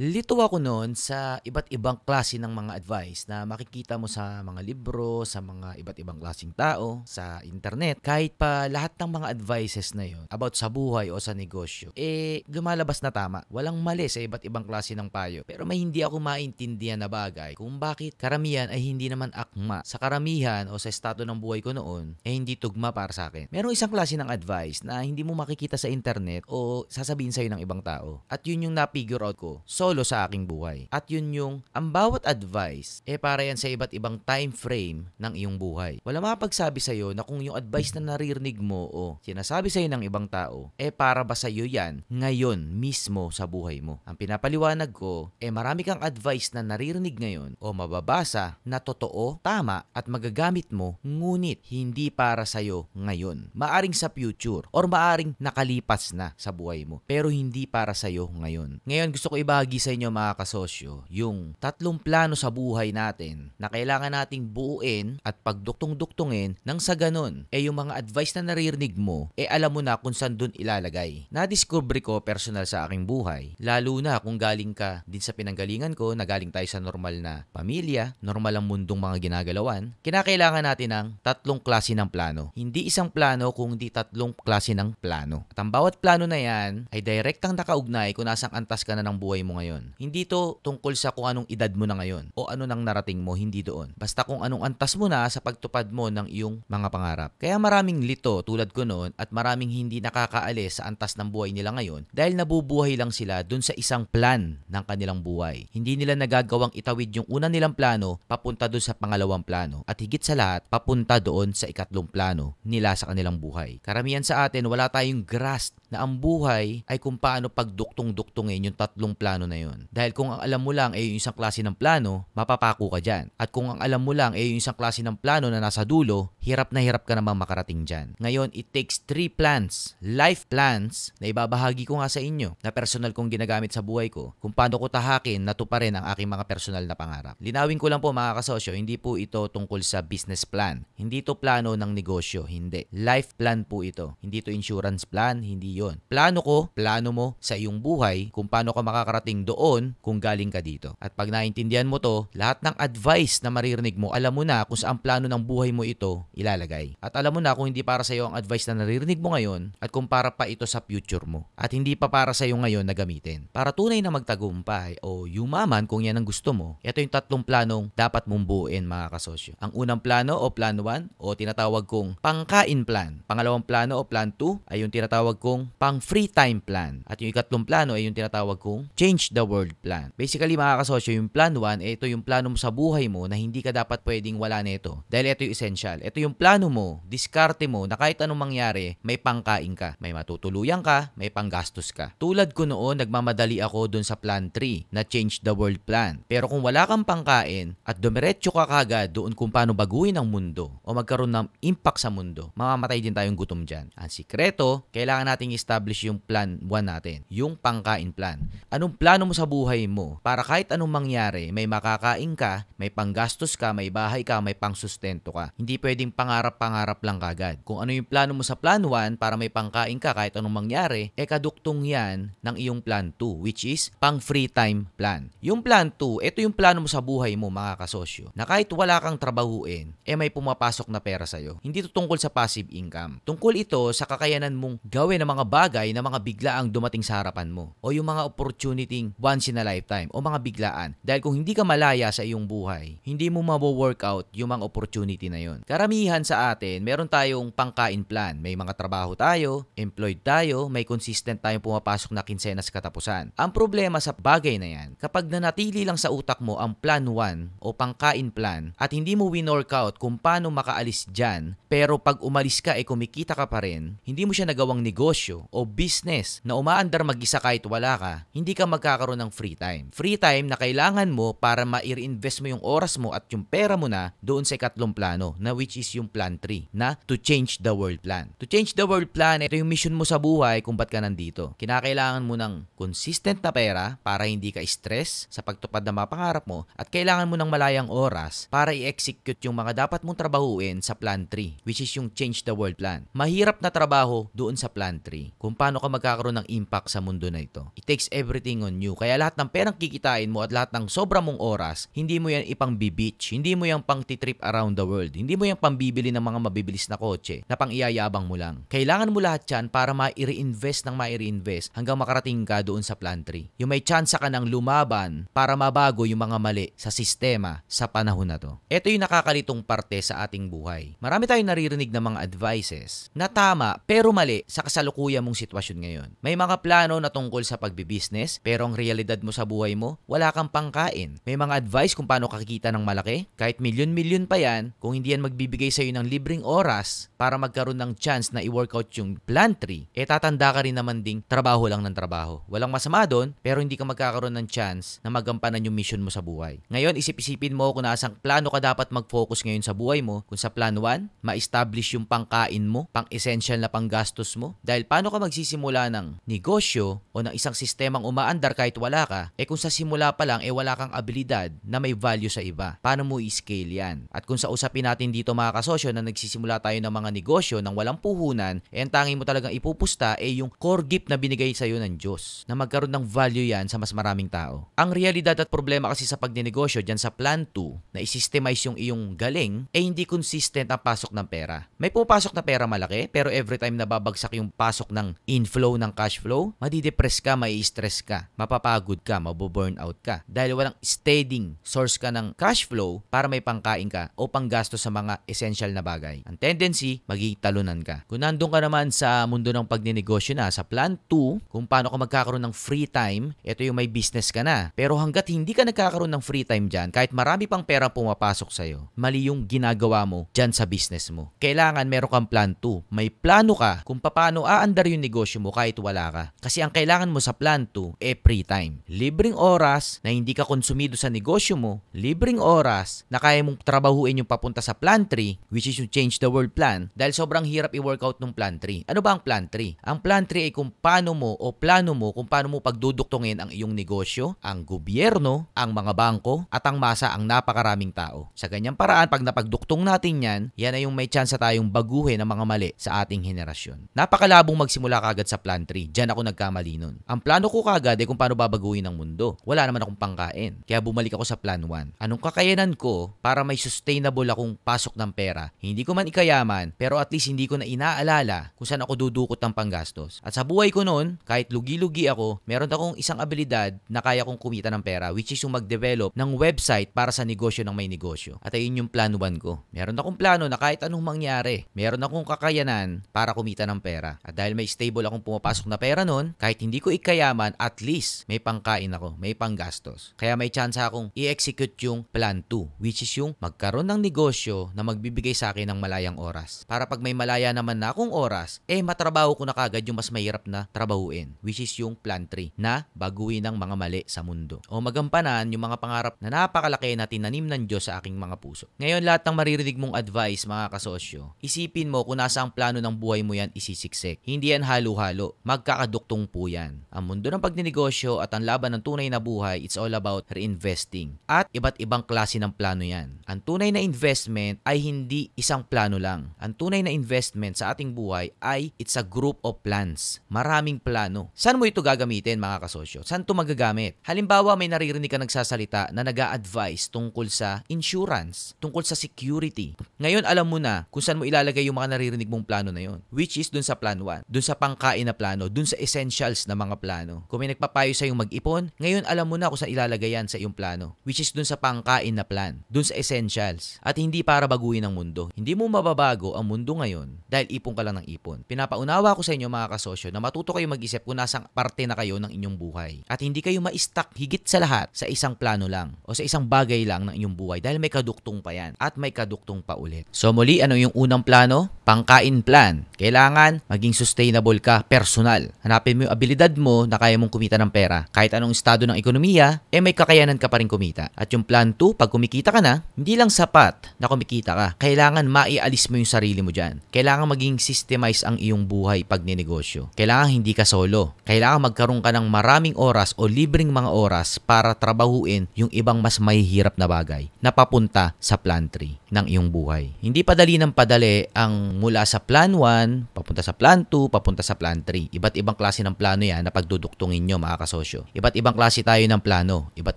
Lito ako noon sa iba't ibang klase ng mga advice na makikita mo sa mga libro, sa mga iba't ibang klaseng tao, sa internet. Kahit pa lahat ng mga advices na yon about sa buhay o sa negosyo, eh lumalabas na tama. Walang mali sa iba't ibang klase ng payo. Pero may hindi ako maintindihan na bagay kung bakit karamihan ay hindi naman akma sa karamihan o sa estado ng buhay ko noon eh hindi tugma para sa akin. Merong isang klase ng advice na hindi mo makikita sa internet o sasabihin sa'yo ng ibang tao. At yun yung na-figure out ko. So solo sa aking buhay. At yun yung, ang bawat advice, eh para yan sa iba't ibang time frame ng iyong buhay. Wala mapagsabi sa'yo na kung yung advice na naririnig mo o sinasabi sa iyo ng ibang tao, eh para ba sa iyo yan ngayon mismo sa buhay mo. Ang pinapaliwanag ko, eh marami kang advice na naririnig ngayon o mababasa na totoo, tama at magagamit mo, ngunit hindi para sa iyo ngayon. Maaring sa future or maaring nakalipas na sa buhay mo, pero hindi para sa iyo ngayon. Ngayon gusto ko ibahagi ibabahagi sa inyo mga kasosyo yung tatlong plano sa buhay natin na kailangan nating buuin at pagduktong duktungin nang sa ganun, eh yung mga advice na naririnig mo, eh alam mo na kung saan dun ilalagay. Nadiscover ko personal sa aking buhay, lalo na kung galing ka din sa pinanggalingan ko na galing tayo sa normal na pamilya, normal ang mundong mga ginagalawan, kinakailangan natin ng tatlong klase ng plano. Hindi isang plano kung hindi tatlong klase ng plano. At ang bawat plano na yan ay direktang nakaugnay kung nasang antas ka na ng buhay mo ngayon. Hindi to tungkol sa kung anong edad mo na ngayon o ano nang narating mo, hindi doon. Basta kung anong antas mo na sa pagtupad mo ng iyong mga pangarap. Kaya maraming lito tulad ko noon at maraming hindi nakakaalis sa antas ng buhay nila ngayon dahil nabubuhay lang sila dun sa isang plan ng kanilang buhay. Hindi nila nagagawang itawid yung una nilang plano papunta doon sa pangalawang plano at higit sa lahat papunta doon sa ikatlong plano nila sa kanilang buhay. Karamihan sa atin wala tayong grasp na ang buhay ay kung paano pagduktong-duktongin yung tatlong plano na yun. Dahil kung ang alam mo lang ay eh, yung isang klase ng plano, mapapako ka dyan. At kung ang alam mo lang ay eh, yung isang klase ng plano na nasa dulo, hirap na hirap ka namang makarating dyan. Ngayon, it takes three plans, life plans, na ibabahagi ko nga sa inyo, na personal kong ginagamit sa buhay ko, kung paano ko tahakin na rin ang aking mga personal na pangarap. Linawin ko lang po mga kasosyo, hindi po ito tungkol sa business plan. Hindi ito plano ng negosyo, hindi. Life plan po ito. Hindi ito insurance plan, hindi yon. Plano ko, plano mo sa iyong buhay kung paano ka makakarating galing doon kung galing ka dito. At pag naintindihan mo to, lahat ng advice na maririnig mo, alam mo na kung saan plano ng buhay mo ito ilalagay. At alam mo na kung hindi para sa iyo ang advice na naririnig mo ngayon at kung para pa ito sa future mo. At hindi pa para sa iyo ngayon na gamitin. Para tunay na magtagumpay o yumaman kung yan ang gusto mo, ito yung tatlong planong dapat mong buuin mga kasosyo. Ang unang plano o plan 1 o tinatawag kong pangkain plan. Pangalawang plano o plan 2 ay yung tinatawag kong pang free time plan. At yung ikatlong plano ay yung tinatawag kong change the World Plan. Basically mga kasosyo, yung plan 1, ito yung plano mo sa buhay mo na hindi ka dapat pwedeng wala nito. Dahil ito yung essential. Ito yung plano mo, diskarte mo na kahit anong mangyari, may pangkain ka, may matutuluyan ka, may panggastos ka. Tulad ko noon, nagmamadali ako dun sa plan 3 na Change the World Plan. Pero kung wala kang pangkain at dumiretso ka kagad doon kung paano baguhin ang mundo o magkaroon ng impact sa mundo, mamamatay din tayong gutom dyan. Ang sikreto, kailangan nating establish yung plan 1 natin, yung pangkain plan. Anong plan plano mo sa buhay mo para kahit anong mangyari, may makakain ka, may panggastos ka, may bahay ka, may pangsustento ka. Hindi pwedeng pangarap-pangarap lang kagad. Kung ano yung plano mo sa plan 1 para may pangkain ka kahit anong mangyari, eh kaduktong yan ng iyong plan 2 which is pang free time plan. Yung plan 2, ito yung plano mo sa buhay mo mga kasosyo na kahit wala kang trabahuin, eh may pumapasok na pera sa'yo. Hindi to tungkol sa passive income. Tungkol ito sa kakayanan mong gawin ng mga bagay na mga bigla ang dumating sa harapan mo o yung mga opportunity once in a lifetime o mga biglaan. Dahil kung hindi ka malaya sa iyong buhay, hindi mo mawo out yung mga opportunity na yon. Karamihan sa atin, meron tayong pangkain plan. May mga trabaho tayo, employed tayo, may consistent tayong pumapasok na kinsenas katapusan. Ang problema sa bagay na yan, kapag nanatili lang sa utak mo ang plan 1 o pangkain plan at hindi mo win out kung paano makaalis dyan, pero pag umalis ka ay eh, kumikita ka pa rin, hindi mo siya nagawang negosyo o business na umaandar mag-isa kahit wala ka, hindi ka magkakaroon magkakaroon ng free time. Free time na kailangan mo para ma-reinvest mo yung oras mo at yung pera mo na doon sa ikatlong plano na which is yung plan 3 na to change the world plan. To change the world plan, ito yung mission mo sa buhay kung ba't ka nandito. Kinakailangan mo ng consistent na pera para hindi ka stress sa pagtupad ng mga pangarap mo at kailangan mo ng malayang oras para i-execute yung mga dapat mong trabahuin sa plan 3 which is yung change the world plan. Mahirap na trabaho doon sa plan 3 kung paano ka magkakaroon ng impact sa mundo na ito. It takes everything on you revenue. Kaya lahat ng perang kikitain mo at lahat ng sobra mong oras, hindi mo yan ipang beach hindi mo yan pang titrip around the world, hindi mo yan pang bibili ng mga mabibilis na kotse na pang iyayabang mo lang. Kailangan mo lahat yan para ma-reinvest ng ma-reinvest hanggang makarating ka doon sa plan 3. Yung may chance ka ng lumaban para mabago yung mga mali sa sistema sa panahon na to. Ito yung nakakalitong parte sa ating buhay. Marami tayong naririnig ng mga advices na tama pero mali sa kasalukuyan mong sitwasyon ngayon. May mga plano na tungkol sa pagbibusiness pero ang realidad mo sa buhay mo, wala kang pangkain. May mga advice kung paano kakikita ng malaki. Kahit milyon-milyon pa yan, kung hindi yan magbibigay sa'yo ng libreng oras para magkaroon ng chance na i-workout yung plantry, eh tatanda ka rin naman ding trabaho lang ng trabaho. Walang masama doon, pero hindi ka magkakaroon ng chance na magampanan yung mission mo sa buhay. Ngayon, isip-isipin mo kung nasang plano ka dapat mag-focus ngayon sa buhay mo. Kung sa plan 1, ma-establish yung pangkain mo, pang-essential na panggastos mo. Dahil paano ka magsisimula ng negosyo o ng isang sistemang umaandar kahit wala ka, eh kung sa simula pa lang eh wala kang abilidad na may value sa iba. Paano mo i-scale yan? At kung sa usapin natin dito mga kasosyo na nagsisimula tayo ng mga negosyo nang walang puhunan, eh ang tanging mo talagang ipupusta eh yung core gift na binigay iyo ng Diyos na magkaroon ng value yan sa mas maraming tao. Ang realidad at problema kasi sa pagninegosyo dyan sa plan 2 na isystemize yung iyong galing eh hindi consistent ang pasok ng pera. May pumapasok na pera malaki pero every time na babagsak yung pasok ng inflow ng cash flow, madidepress ka, mai-stress ka. Map mapapagod ka, mabo-burn out ka. Dahil walang steadying source ka ng cash flow para may pangkain ka o panggasto sa mga essential na bagay. Ang tendency, magiging talunan ka. Kung nandun ka naman sa mundo ng pagninegosyo na, sa plan 2, kung paano ka magkakaroon ng free time, ito yung may business ka na. Pero hanggat hindi ka nagkakaroon ng free time dyan, kahit marami pang pera pumapasok sa'yo, mali yung ginagawa mo dyan sa business mo. Kailangan meron kang plan 2. May plano ka kung paano aandar yung negosyo mo kahit wala ka. Kasi ang kailangan mo sa plan 2, eh pre free time. Libreng oras na hindi ka konsumido sa negosyo mo, libreng oras na kaya mong trabahuin yung papunta sa plan 3, which is yung change the world plan, dahil sobrang hirap i-workout ng plan 3. Ano ba ang plan 3? Ang plan 3 ay kung paano mo o plano mo kung paano mo pagduduktungin ang iyong negosyo, ang gobyerno, ang mga bangko, at ang masa ang napakaraming tao. Sa ganyang paraan, pag napagduktong natin yan, yan ay yung may chance tayong baguhin ang mga mali sa ating henerasyon. Napakalabong magsimula kagad sa plan 3. Diyan ako nagkamali nun. Ang plano ko kagad ay kung paano paano babaguhin ang mundo? Wala naman akong pangkain. Kaya bumalik ako sa plan 1. Anong kakayanan ko para may sustainable akong pasok ng pera? Hindi ko man ikayaman, pero at least hindi ko na inaalala kung saan ako dudukot ng panggastos. At sa buhay ko noon, kahit lugi-lugi ako, meron akong isang abilidad na kaya kong kumita ng pera, which is yung mag-develop ng website para sa negosyo ng may negosyo. At ayun yung plan 1 ko. Meron akong plano na kahit anong mangyari, meron akong kakayanan para kumita ng pera. At dahil may stable akong pumapasok na pera noon, kahit hindi ko ikayaman, at least may pangkain ako, may panggastos. Kaya may chance akong i-execute yung plan 2 which is yung magkaroon ng negosyo na magbibigay sa akin ng malayang oras. Para pag may malaya naman na akong oras, eh matrabaho ko na kagad yung mas mahirap na trabahuin which is yung plan 3 na baguhin ang mga mali sa mundo. O magampanan yung mga pangarap na napakalaki na tinanim ng Diyos sa aking mga puso. Ngayon lahat ng maririnig mong advice mga kasosyo, isipin mo kung nasa ang plano ng buhay mo yan isisiksik. Hindi yan halo-halo. Magkakaduktong po yan. Ang mundo ng pagninegosyo negosyo at ang laban ng tunay na buhay, it's all about reinvesting. At iba't ibang klase ng plano yan. Ang tunay na investment ay hindi isang plano lang. Ang tunay na investment sa ating buhay ay it's a group of plans. Maraming plano. Saan mo ito gagamitin mga kasosyo? Saan ito magagamit? Halimbawa may naririnig ka nagsasalita na nag advise tungkol sa insurance, tungkol sa security. Ngayon alam mo na kung saan mo ilalagay yung mga naririnig mong plano na yon. Which is dun sa plan 1, dun sa pangkain na plano, dun sa essentials na mga plano. Kung may nagpapayo sa sa'yo mag-ipon, ngayon alam mo na kung saan ilalagay yan sa iyong plano, which is dun sa pangkain na plan, dun sa essentials, at hindi para baguhin ang mundo. Hindi mo mababago ang mundo ngayon dahil ipon ka lang ng ipon. Pinapaunawa ko sa inyo mga kasosyo na matuto kayo mag-isip kung nasang parte na kayo ng inyong buhay. At hindi kayo ma-stuck higit sa lahat sa isang plano lang o sa isang bagay lang ng inyong buhay dahil may kaduktong pa yan at may kaduktong pa ulit. So muli, ano yung unang plano? Pangkain plan. Kailangan maging sustainable ka, personal. Hanapin mo yung abilidad mo na kaya mong kumita ng pera pera. Kahit anong estado ng ekonomiya, eh may kakayanan ka pa rin kumita. At yung plan 2, pag kumikita ka na, hindi lang sapat na kumikita ka. Kailangan maialis mo yung sarili mo dyan. Kailangan maging systemize ang iyong buhay pag ninegosyo. Kailangan hindi ka solo. Kailangan magkaroon ka ng maraming oras o libreng mga oras para trabahuin yung ibang mas mahihirap na bagay na papunta sa plan 3 ng iyong buhay. Hindi padali ng padali ang mula sa plan 1, papunta sa plan 2, papunta sa plan 3. Iba't ibang klase ng plano yan na pagduduktungin nyo mga kasosyo. Iba't ibang klase tayo ng plano, iba't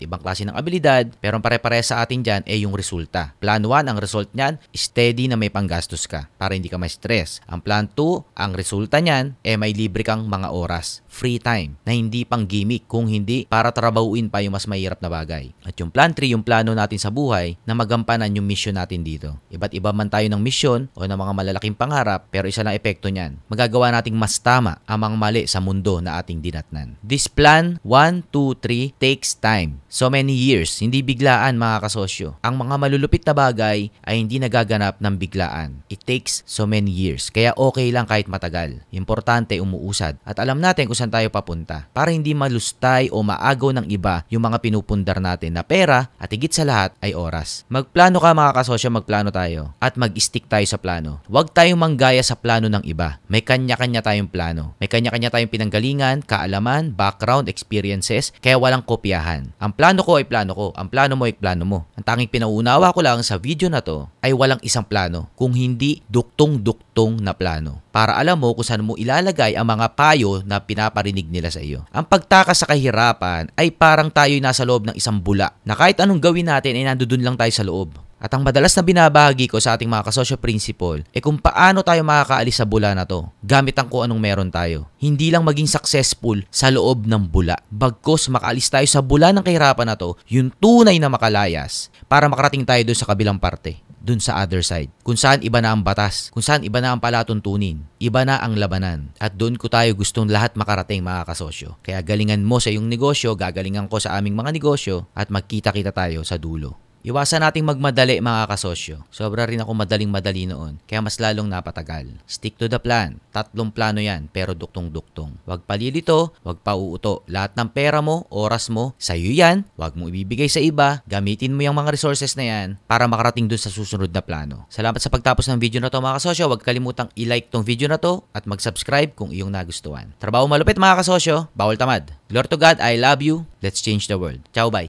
ibang klase ng abilidad, pero ang pare-pare sa atin dyan ay yung resulta. Plan 1, ang result niyan, steady na may panggastos ka para hindi ka ma-stress. Ang plan 2, ang resulta niyan, eh may libre kang mga oras, free time, na hindi pang gimmick, kung hindi para trabawin pa yung mas mahirap na bagay. At yung plan 3, yung plano natin sa buhay na magampanan yung mission natin natin dito. Iba't iba man tayo ng misyon o ng mga malalaking pangarap pero isa lang epekto niyan. Magagawa nating mas tama ang amang mali sa mundo na ating dinatnan. This plan 1, 2, 3 takes time. So many years, hindi biglaan mga kasosyo. Ang mga malulupit na bagay ay hindi nagaganap ng biglaan. It takes so many years. Kaya okay lang kahit matagal. Importante umuusad. At alam natin kung saan tayo papunta. Para hindi malustay o maagaw ng iba yung mga pinupundar natin na pera at higit sa lahat ay oras. Magplano ka mga kasosyo magplano tayo at mag-stick tayo sa plano. Huwag tayong manggaya sa plano ng iba. May kanya-kanya tayong plano. May kanya-kanya tayong pinanggalingan, kaalaman, background, experiences, kaya walang kopyahan. Ang plano ko ay plano ko. Ang plano mo ay plano mo. Ang tanging pinauunawa ko lang sa video na to ay walang isang plano, kung hindi duktong-duktong na plano. Para alam mo kung saan mo ilalagay ang mga payo na pinaparinig nila sa iyo. Ang pagtakas sa kahirapan ay parang tayo'y nasa loob ng isang bula na kahit anong gawin natin ay nandoon lang tayo sa loob. At ang madalas na binabahagi ko sa ating mga kasosyo principle e eh kung paano tayo makakaalis sa bula na to gamit ang kung anong meron tayo. Hindi lang maging successful sa loob ng bula. Bagkos makaalis tayo sa bula ng kahirapan na to, yung tunay na makalayas para makarating tayo doon sa kabilang parte dun sa other side. Kung saan iba na ang batas, kung saan iba na ang palatuntunin, iba na ang labanan. At doon ko tayo gustong lahat makarating mga kasosyo. Kaya galingan mo sa iyong negosyo, gagalingan ko sa aming mga negosyo at magkita-kita tayo sa dulo. Iwasan nating magmadali mga kasosyo. Sobra rin ako madaling madali noon, kaya mas lalong napatagal. Stick to the plan. Tatlong plano yan, pero duktong-duktong. Huwag palilito, huwag pauuto. Lahat ng pera mo, oras mo, sa'yo yan. Huwag mo ibibigay sa iba. Gamitin mo yung mga resources na yan para makarating dun sa susunod na plano. Salamat sa pagtapos ng video na to mga kasosyo. Huwag kalimutang i-like tong video na to at mag-subscribe kung iyong nagustuhan. Trabaho malupit mga kasosyo, bawal tamad. Glory to God, I love you. Let's change the world. Ciao, bye.